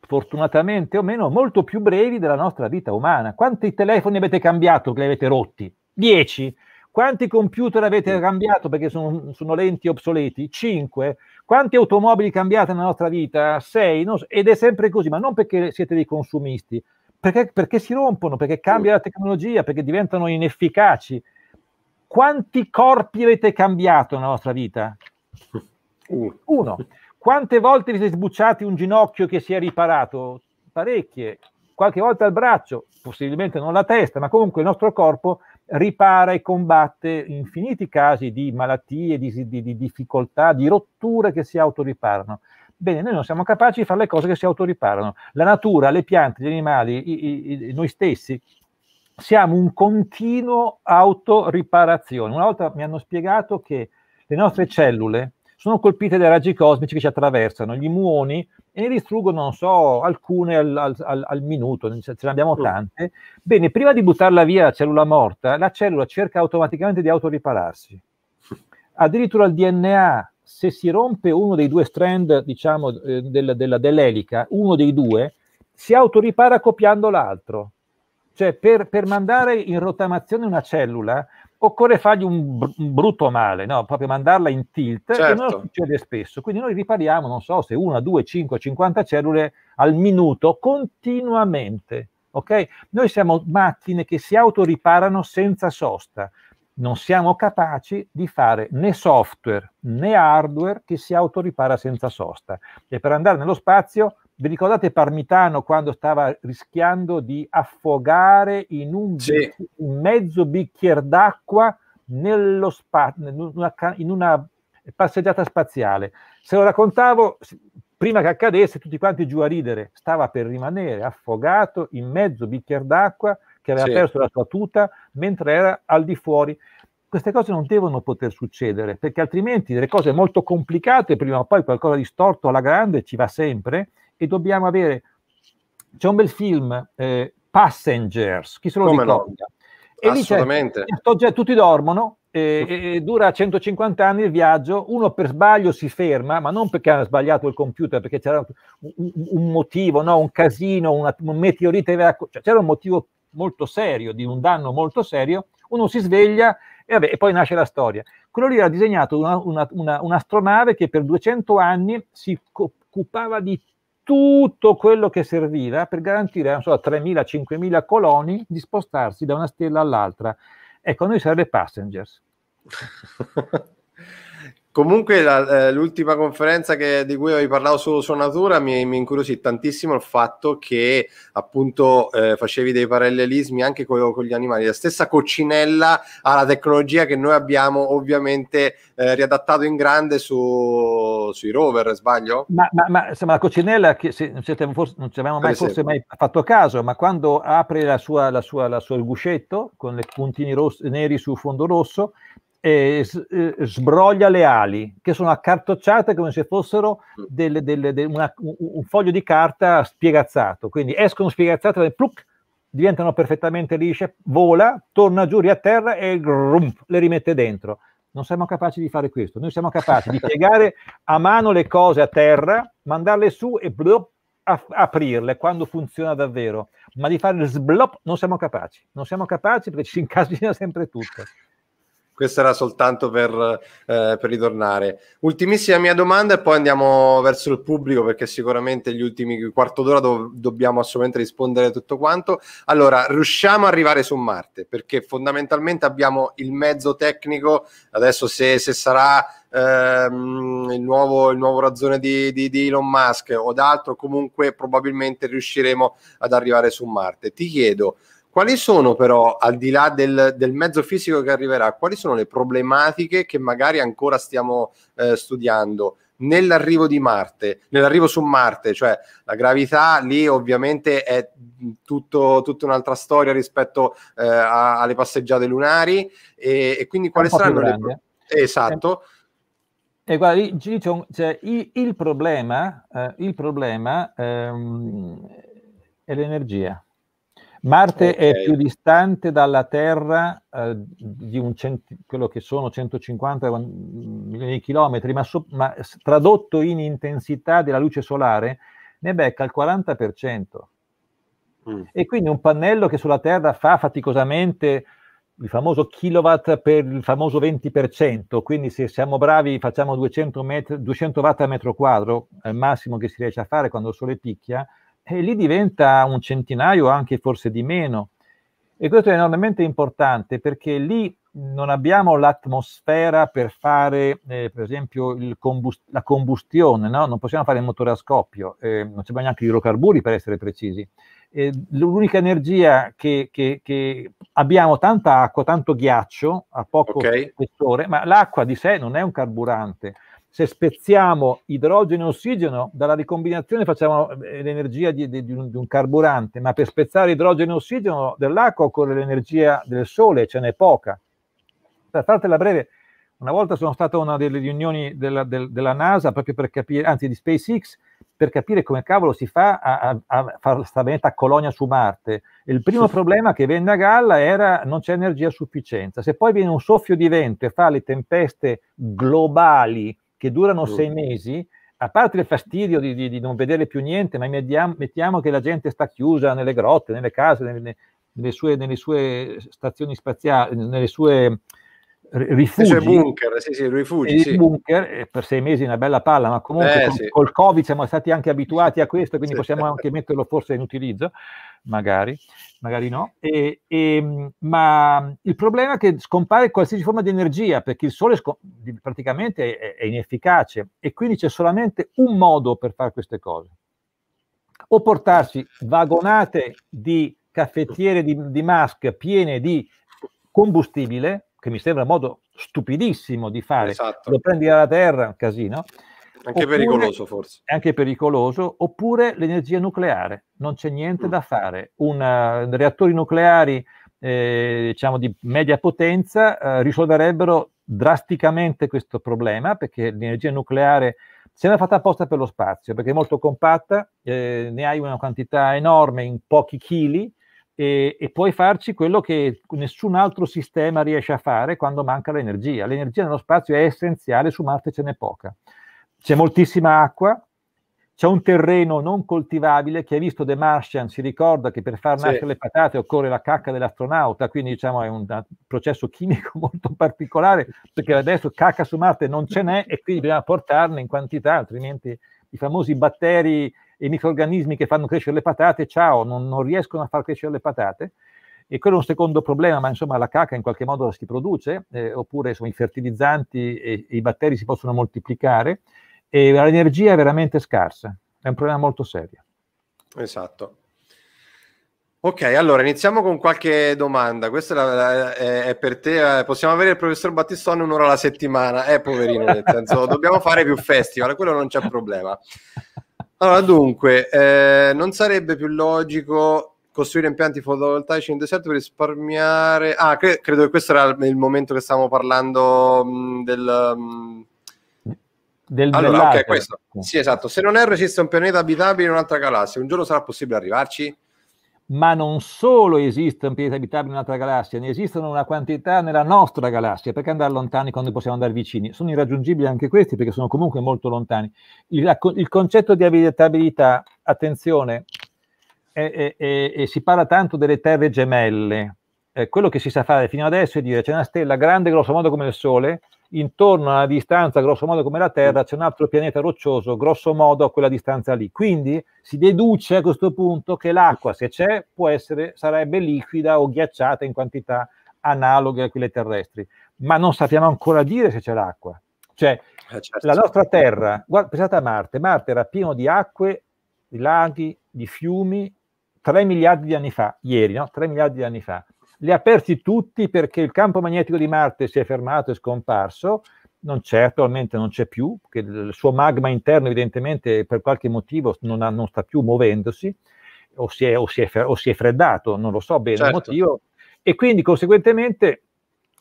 fortunatamente o meno, molto più brevi della nostra vita umana. Quanti telefoni avete cambiato che li avete rotti? Dieci. Quanti computer avete cambiato perché sono, sono lenti e obsoleti? Cinque. Quanti automobili cambiate nella nostra vita? Sei. So, ed è sempre così, ma non perché siete dei consumisti, perché, perché si rompono, perché cambia la tecnologia, perché diventano inefficaci. Quanti corpi avete cambiato nella vostra vita? Uno, quante volte vi siete sbucciati un ginocchio che si è riparato? Parecchie, qualche volta il braccio, possibilmente non la testa, ma comunque il nostro corpo ripara e combatte infiniti casi di malattie, di, di, di difficoltà, di rotture che si autoriparano. Bene, noi non siamo capaci di fare le cose che si autoriparano. La natura, le piante, gli animali, i, i, noi stessi, siamo un continuo autoriparazione. Una volta mi hanno spiegato che le nostre cellule sono colpite dai raggi cosmici che ci attraversano, gli muoni, e ne distruggono, non so, alcune al, al, al minuto, ce ne abbiamo mm. tante. Bene, prima di buttarla via la cellula morta, la cellula cerca automaticamente di autoripararsi. Addirittura il DNA, se si rompe uno dei due strand, diciamo, eh, della, della, dell'elica, uno dei due, si autoripara copiando l'altro. Cioè, per, per mandare in rottamazione una cellula, occorre fargli un, br- un brutto male, no? proprio mandarla in tilt, certo. e non certo. succede spesso. Quindi noi ripariamo, non so, se 1, 2, 5, 50 cellule al minuto continuamente. Okay? Noi siamo macchine che si autoriparano senza sosta. Non siamo capaci di fare né software né hardware che si autoripara senza sosta. E per andare nello spazio vi ricordate Parmitano quando stava rischiando di affogare in un, sì. bicch- mezzo bicchiere d'acqua nello spa- in, una, in una passeggiata spaziale? Se lo raccontavo, prima che accadesse, tutti quanti giù a ridere. Stava per rimanere affogato in mezzo bicchiere d'acqua che aveva sì. perso la sua tuta mentre era al di fuori queste cose non devono poter succedere, perché altrimenti delle cose molto complicate, prima o poi qualcosa di storto alla grande ci va sempre, e dobbiamo avere... C'è un bel film, eh, Passengers, chi se lo Come ricorda? No? E Assolutamente. Lì certo tutti dormono, eh, e, e dura 150 anni il viaggio, uno per sbaglio si ferma, ma non perché ha sbagliato il computer, perché c'era un, un motivo, no? un casino, una, un meteorite, cioè c'era un motivo molto serio, di un danno molto serio, uno si sveglia e, vabbè, e poi nasce la storia. Quello lì era disegnato una, una, un'astronave che per 200 anni si occupava di tutto quello che serviva per garantire a so, 3.000-5.000 coloni di spostarsi da una stella all'altra. Ecco, a noi serve Passengers. Comunque la, eh, l'ultima conferenza che, di cui avevi parlato solo su Natura mi, mi, incuriosì tantissimo il fatto che appunto eh, facevi dei parallelismi anche con, con, gli animali. La stessa coccinella ha la tecnologia che noi abbiamo ovviamente eh, riadattato in grande su, sui rover, sbaglio? Ma, ma, ma insomma, la coccinella, che se, siete, forse, non ci abbiamo eh, mai, forse mai fatto caso, ma quando apre la sua, la sua, la sua, il guscetto con i puntini rossi, neri sul fondo rosso, eh, sbroglia le ali, che sono accartocciate come se fossero mm. delle, delle, delle, una, un foglio di carta spiegazzato, quindi escono spiegazzate, pluc, diventano perfettamente lisce, vola, torna giù, a terra e grump, le rimette dentro. Non siamo capaci di fare questo, noi siamo capaci di piegare a mano le cose a terra, mandarle su e blop, aprirle quando funziona davvero, ma di fare il sblop non siamo capaci, non siamo capaci perché ci incasina sempre tutto questo era soltanto per, eh, per, ritornare. Ultimissima mia domanda e poi andiamo verso il pubblico perché sicuramente gli ultimi quarto d'ora do- dobbiamo assolutamente rispondere a tutto quanto. Allora, riusciamo ad arrivare su Marte perché fondamentalmente abbiamo il mezzo tecnico, adesso se, se sarà ehm, il, nuovo, il nuovo razzone di, di, di Elon Musk o d'altro, comunque probabilmente riusciremo ad arrivare su Marte. Ti chiedo quali sono però, al di là del, del, mezzo fisico che arriverà, quali sono le problematiche che magari ancora stiamo eh, studiando nell'arrivo di Marte, nell'arrivo su Marte? Cioè la gravità lì ovviamente è tutto, tutta un'altra storia rispetto eh, a, alle passeggiate lunari e, e quindi quali saranno le problematiche? Esatto. Eh, e guarda, lì, cioè, il, il, problema, eh, il problema ehm, è l'energia Marte okay. è più distante dalla Terra eh, di un centi- quello che sono 150 milioni di chilometri, ma, so- ma, tradotto in intensità della luce solare ne becca il 40%. Mm. E quindi un pannello che sulla Terra fa faticosamente il famoso kilowatt per il famoso 20%, quindi se siamo bravi facciamo 200, met- 200 watt al metro quadro, è il massimo che si riesce a fare quando il sole picchia, e lì diventa un centinaio, anche forse di meno. E questo è enormemente importante perché lì non abbiamo l'atmosfera per fare, eh, per esempio, combust- la combustione, no? non possiamo fare il motore a scoppio, eh, non abbiamo neanche gli idrocarburi per essere precisi. Eh, l'unica energia che, che, che, abbiamo tanta acqua, tanto ghiaccio, a poco okay. ma l'acqua di sé non è un carburante se spezziamo idrogeno e ossigeno, dalla ricombinazione facciamo eh, l'energia di, di, di, un, carburante, ma per spezzare idrogeno e ossigeno dell'acqua occorre l'energia del sole, ce n'è poca. Per fartela breve, una volta sono stato a una delle riunioni della, del, della, NASA, proprio per capire, anzi di SpaceX, per capire come cavolo si fa a, a, a fare questa benetta colonia su Marte. Il primo sì. problema che venne a galla era non c'è energia a sufficienza. Se poi viene un soffio di vento e fa le tempeste globali, che durano sei mesi, a parte il fastidio di, di, di non vedere più niente, ma mettiamo, mettiamo, che la gente sta chiusa nelle grotte, nelle case, nelle, nelle, sue, nelle sue, stazioni spaziali, nelle sue rifugi. Cioè bunker, sì, sì, rifugi, sì. bunker eh, per sei mesi una bella palla, ma comunque eh, con, sì. col Covid siamo stati anche abituati a questo, quindi sì. possiamo anche metterlo forse in utilizzo, magari, magari no. E, e, ehm, ma il problema è che scompare qualsiasi forma di energia, perché il sole scom- praticamente è, è inefficace e quindi c'è solamente un modo per fare queste cose. O portarsi vagonate di caffettiere di, di mask piene di combustibile che mi sembra un modo stupidissimo di fare, esatto. lo prendi dalla terra, un casino. Anche oppure, pericoloso forse. Anche pericoloso, oppure l'energia nucleare, non c'è niente mm. da fare. Una, eh, reattori nucleari eh, diciamo di media potenza eh, risolverebbero drasticamente questo problema perché l'energia nucleare se sembra fatta apposta per lo spazio perché è molto compatta, eh, ne hai una quantità enorme in pochi chili e, e, puoi farci quello che nessun altro sistema riesce a fare quando manca l'energia. L'energia nello spazio è essenziale, su Marte ce n'è poca. C'è moltissima acqua, c'è un terreno non coltivabile, chi ha visto The Martian si ricorda che per far nascere sì. le patate occorre la cacca dell'astronauta, quindi diciamo è un processo chimico molto particolare, perché adesso cacca su Marte non ce n'è e quindi bisogna portarne in quantità, altrimenti i famosi batteri i microrganismi che fanno crescere le patate, ciao, non, non, riescono a far crescere le patate. E quello è un secondo problema, ma insomma la caca in qualche modo si produce, eh, oppure insomma, i fertilizzanti e, e i batteri si possono moltiplicare e l'energia è veramente scarsa, è un problema molto serio. Esatto. Ok, allora iniziamo con qualche domanda. Questa è, la, è, è per te. Eh, possiamo avere il professor Battistone un'ora alla settimana? Eh, poverino, nel senso, dobbiamo fare più festival, quello non c'è problema. Allora, dunque, eh, non sarebbe più logico costruire impianti fotovoltaici in deserto per risparmiare... Ah, cre- credo che questo era il momento che stavamo parlando mh, mm, del... Mh, mm, del, allora, ok, questo. Sì, esatto. Se non erro, esiste un pianeta abitabile in un'altra galassia. Un giorno sarà possibile arrivarci? ma non solo esistono un abitabili in un'altra galassia, ne esistono una quantità nella nostra galassia, perché andare lontani quando possiamo andare vicini? Sono irraggiungibili anche questi perché sono comunque molto lontani. Il, il concetto di abitabilità, attenzione, è, è, è, si parla tanto delle terre gemelle, eh, quello che si sa fare fino adesso è dire c'è una stella grande, grosso modo come il Sole, intorno alla distanza grosso modo come la Terra c'è un altro pianeta roccioso grosso modo a quella distanza lì. Quindi si deduce a questo punto che l'acqua, se c'è, può essere, sarebbe liquida o ghiacciata in quantità analoghe a quelle terrestri. Ma non sappiamo ancora dire se c'è l'acqua. Cioè, eh, certo. la nostra Terra, guarda, pensate a Marte, Marte era pieno di acque, di laghi, di fiumi, 3 miliardi di anni fa, ieri, no? 3 miliardi di anni fa li ha persi tutti perché il campo magnetico di Marte si è fermato e scomparso, non c'è, attualmente non c'è più, che il suo magma interno evidentemente per qualche motivo non, ha, non sta più muovendosi, o si, è, o, si è, o si, è, freddato, non lo so bene certo. il motivo, e quindi conseguentemente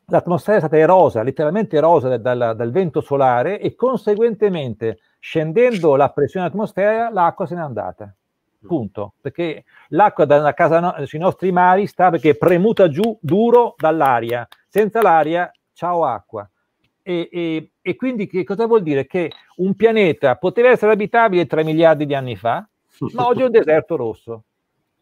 l'atmosfera è stata erosa, letteralmente erosa dal, dal, dal vento solare e conseguentemente scendendo la pressione atmosferica l'acqua se n'è andata punto, perché l'acqua da casa sui nostri mari sta perché è premuta giù duro dall'aria, senza l'aria ciao acqua. E, e, e, quindi che cosa vuol dire? Che un pianeta poteva essere abitabile 3 miliardi di anni fa, ma oggi è un deserto rosso.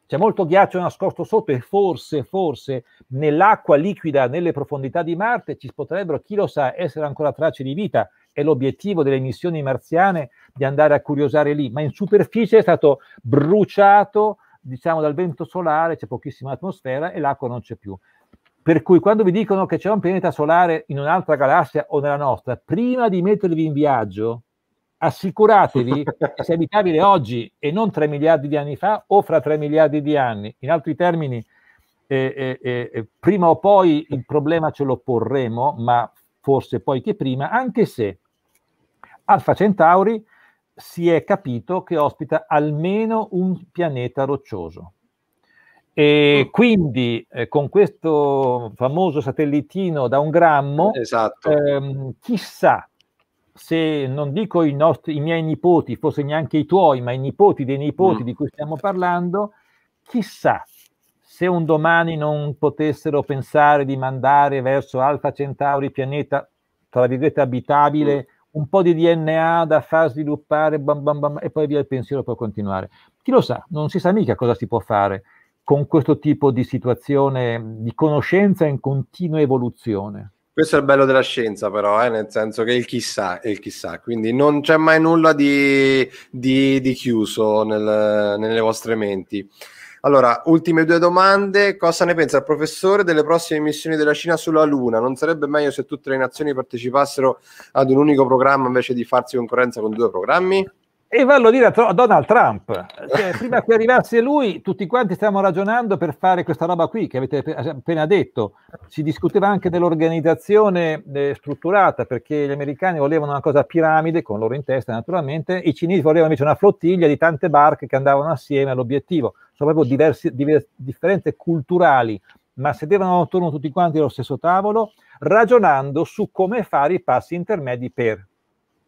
C'è molto ghiaccio nascosto sotto e forse, forse nell'acqua liquida, nelle profondità di Marte, ci potrebbero, chi lo sa, essere ancora tracce di vita. È l'obiettivo delle missioni marziane di andare a curiosare lì, ma in superficie è stato bruciato diciamo dal vento solare, c'è pochissima atmosfera e l'acqua non c'è più. Per cui quando vi dicono che c'è un pianeta solare in un'altra galassia o nella nostra, prima di mettervi in viaggio, assicuratevi che sia abitabile oggi e non 3 miliardi di anni fa o fra 3 miliardi di anni. In altri termini, eh, eh, eh, eh, prima o poi il problema ce lo porremo, ma forse poi che prima, anche se Alfa Centauri si è capito che ospita almeno un pianeta roccioso. E mm. quindi eh, con questo famoso satellitino da un grammo, esatto. ehm, chissà se non dico i, nostri, i, miei nipoti, forse neanche i tuoi, ma i nipoti dei nipoti mm. di cui stiamo parlando, chissà se un domani non potessero pensare di mandare verso Alfa Centauri pianeta, tra virgolette, abitabile mm un po' di DNA da far sviluppare, bam, bam, bam, e poi via il pensiero può continuare. Chi lo sa, non si sa mica cosa si può fare con questo tipo di situazione di conoscenza in continua evoluzione. Questo è il bello della scienza, però, eh, nel senso che il chissà è il chissà, quindi non c'è mai nulla di, di, di chiuso nel, nelle vostre menti. Allora, ultime due domande. Cosa ne pensa il professore delle prossime missioni della Cina sulla Luna? Non sarebbe meglio se tutte le nazioni partecipassero ad un unico programma invece di farsi concorrenza con due programmi? E vanno a dire a Donald Trump. Cioè, prima che arrivasse lui, tutti quanti stiamo ragionando per fare questa roba qui che avete appena detto. Si discuteva anche dell'organizzazione eh, strutturata perché gli americani volevano una cosa a piramide, con loro in testa naturalmente, i cinesi volevano invece una flottiglia di tante barche che andavano assieme all'obiettivo. Sono proprio diversi, diverse, differenze culturali, ma sedevano attorno tutti quanti allo stesso tavolo, ragionando su come fare i passi intermedi per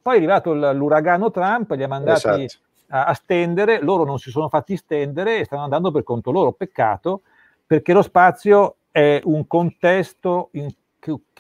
poi è arrivato l'uragano Trump, li ha mandati esatto. a, a stendere, loro non si sono fatti stendere e stanno andando per conto loro, peccato, perché lo spazio è un contesto in,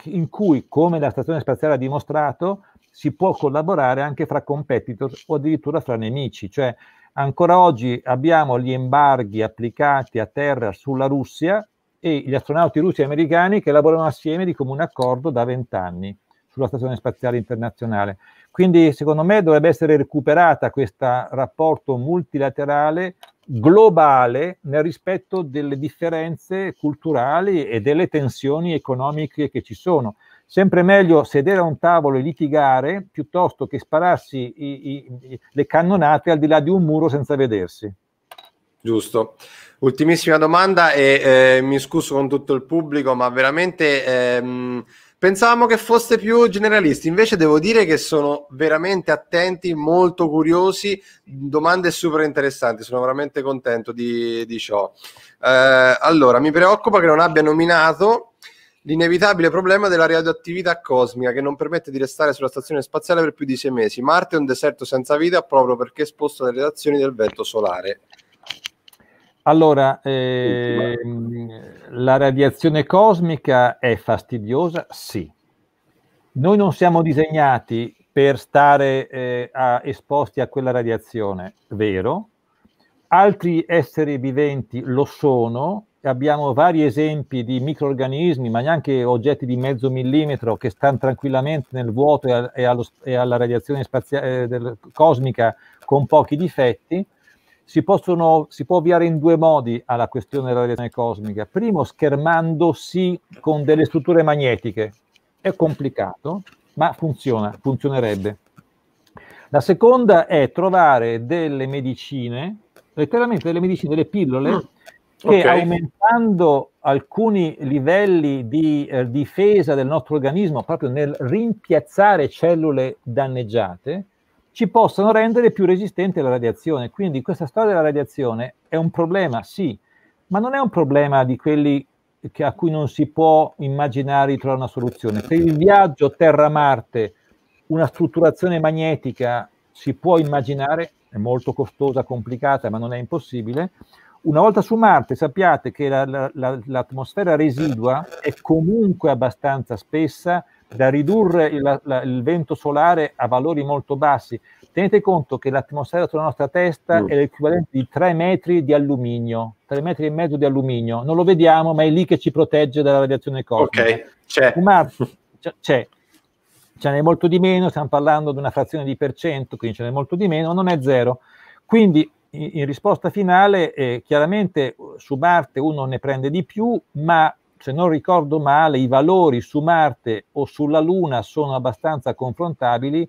in cui, come la stazione spaziale ha dimostrato, si può collaborare anche fra competitor o addirittura fra nemici, cioè ancora oggi abbiamo gli embarghi applicati a terra sulla Russia e gli astronauti russi e americani che lavorano assieme di comune accordo da vent'anni sulla Stazione Spaziale Internazionale. Quindi secondo me dovrebbe essere recuperata questo rapporto multilaterale globale nel rispetto delle differenze culturali e delle tensioni economiche che ci sono. Sempre meglio sedere a un tavolo e litigare piuttosto che spararsi i, i, le cannonate al di là di un muro senza vedersi. Giusto. Ultimissima domanda e eh, mi scuso con tutto il pubblico, ma veramente... Ehm Pensavamo che foste più generalisti, invece devo dire che sono veramente attenti, molto curiosi, domande super interessanti, sono veramente contento di, di ciò. Eh, allora, mi preoccupa che non abbia nominato l'inevitabile problema della radioattività cosmica che non permette di restare sulla stazione spaziale per più di sei mesi. Marte è un deserto senza vita proprio perché esposto alle radiazioni del vento solare. Allora, eh, la radiazione cosmica è fastidiosa? Sì. Noi non siamo disegnati per stare eh, a, esposti a quella radiazione, vero? Altri esseri viventi lo sono, abbiamo vari esempi di microorganismi, ma neanche oggetti di mezzo millimetro che stanno tranquillamente nel vuoto e, a, e, allo, e alla radiazione spazia- eh, del, cosmica con pochi difetti si, possono, si può avviare in due modi alla questione della radiazione cosmica. Primo, schermandosi con delle strutture magnetiche. È complicato, ma funziona, funzionerebbe. La seconda è trovare delle medicine, letteralmente delle medicine, delle pillole, che okay. aumentando alcuni livelli di eh, difesa del nostro organismo, proprio nel rimpiazzare cellule danneggiate, ci possano rendere più resistenti alla radiazione. Quindi questa storia della radiazione è un problema, sì, ma non è un problema di quelli che, a cui non si può immaginare di trovare una soluzione. Per il viaggio Terra-Marte, una strutturazione magnetica si può immaginare, è molto costosa, complicata, ma non è impossibile. Una volta su Marte sappiate che la, la, la, l'atmosfera residua è comunque abbastanza spessa da ridurre il, la, il, vento solare a valori molto bassi. Tenete conto che l'atmosfera sulla nostra testa mm. è l'equivalente di 3 metri di alluminio, 3 metri e mezzo di alluminio. Non lo vediamo, ma è lì che ci protegge dalla radiazione cosmica. Ok, c'è. Fumarsi, c'è. Ce n'è molto di meno, stiamo parlando di una frazione di per cento, quindi ce n'è molto di meno, non è zero. Quindi in risposta finale, eh, chiaramente su Marte uno ne prende di più, ma se non ricordo male, i valori su Marte o sulla Luna sono abbastanza confrontabili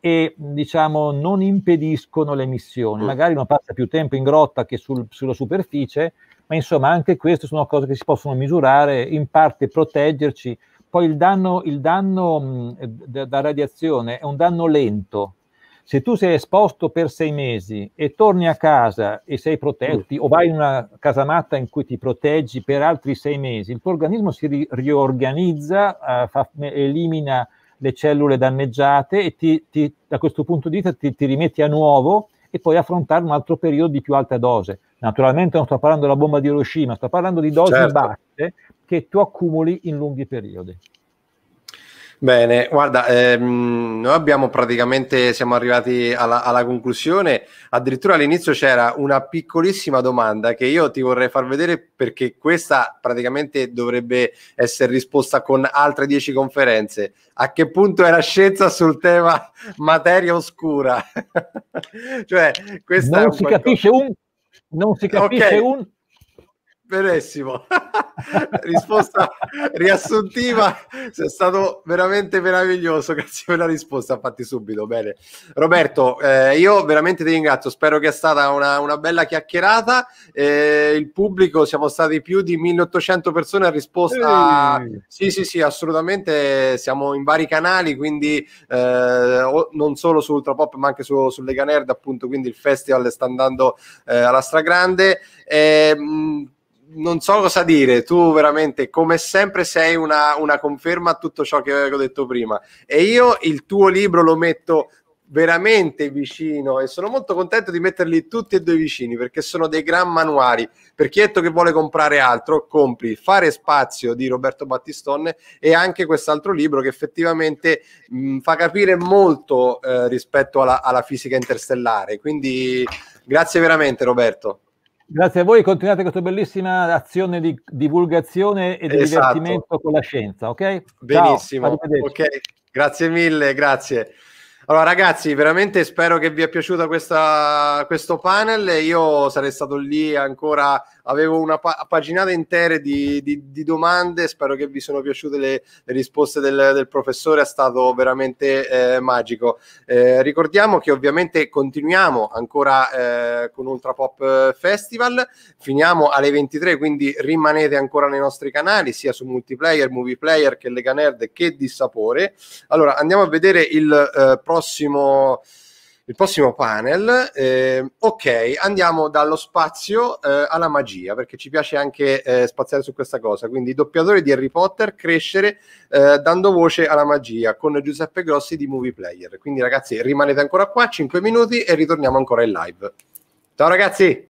e diciamo non impediscono le missioni. Mm. Magari non passa più tempo in grotta che sul, sulla superficie, ma insomma anche queste sono cose che si possono misurare, in parte proteggerci. Poi il danno, il danno mh, da, da radiazione è un danno lento, se tu sei esposto per sei mesi e torni a casa e sei protetti o vai in una casamatta in cui ti proteggi per altri sei mesi, il tuo organismo si ri- riorganizza, eh, fa, elimina le cellule danneggiate e ti, ti, da questo punto di vista ti, ti, rimetti a nuovo e puoi affrontare un altro periodo di più alta dose. Naturalmente non sto parlando della bomba di Hiroshima, sto parlando di dosi certo. basse che tu accumuli in lunghi periodi. Bene, guarda, ehm, noi abbiamo praticamente, siamo arrivati alla, alla, conclusione, addirittura all'inizio c'era una piccolissima domanda che io ti vorrei far vedere perché questa praticamente dovrebbe essere risposta con altre dieci conferenze. A che punto è la scienza sul tema materia oscura? cioè, questa non si capisce un... Non si capisce okay. un Benissimo, risposta riassuntiva, sei stato veramente meraviglioso, grazie per la risposta, fatti subito bene. Roberto, eh, io veramente ti ringrazio, spero che sia stata una, una bella chiacchierata, eh, il pubblico, siamo stati più di 1800 persone a risposta, Ehi. sì sì sì, assolutamente, siamo in vari canali, quindi eh, non solo su Ultra Pop ma anche su, su Lega Nerd appunto, quindi il festival sta andando eh, alla stragrande. Eh, non so cosa dire, tu veramente come sempre sei una, una conferma a tutto ciò che avevo detto prima e io il tuo libro lo metto veramente vicino e sono molto contento di metterli tutti e due vicini perché sono dei gran manuali per chi è che vuole comprare altro compri Fare Spazio di Roberto Battistone e anche quest'altro libro che effettivamente mh, mm, fa capire molto eh, rispetto alla, alla fisica interstellare quindi grazie veramente Roberto Grazie a voi, continuate questa bellissima azione di divulgazione e di esatto. divertimento con la scienza, ok? Benissimo, Ciao, ok, grazie mille, grazie. Allora ragazzi, veramente spero che vi è piaciuto questa, questo panel, io sarei stato lì ancora avevo una pa- paginata intera di, di, di, domande, spero che vi sono piaciute le, le risposte del, del, professore, è stato veramente eh, magico. Eh, ricordiamo che ovviamente continuiamo ancora eh, con Ultra Pop Festival, finiamo alle 23, quindi rimanete ancora nei nostri canali, sia su Multiplayer, Movie Player che Lega Nerd che Dissapore. Allora, andiamo a vedere il eh, prossimo il prossimo panel. Eh, ok, andiamo dallo spazio eh, alla magia, perché ci piace anche eh, spaziare su questa cosa. Quindi, doppiatore di Harry Potter, crescere eh, dando voce alla magia con Giuseppe Grossi di Movie Player. Quindi, ragazzi, rimanete ancora qua 5 minuti e ritorniamo ancora in live. Ciao ragazzi!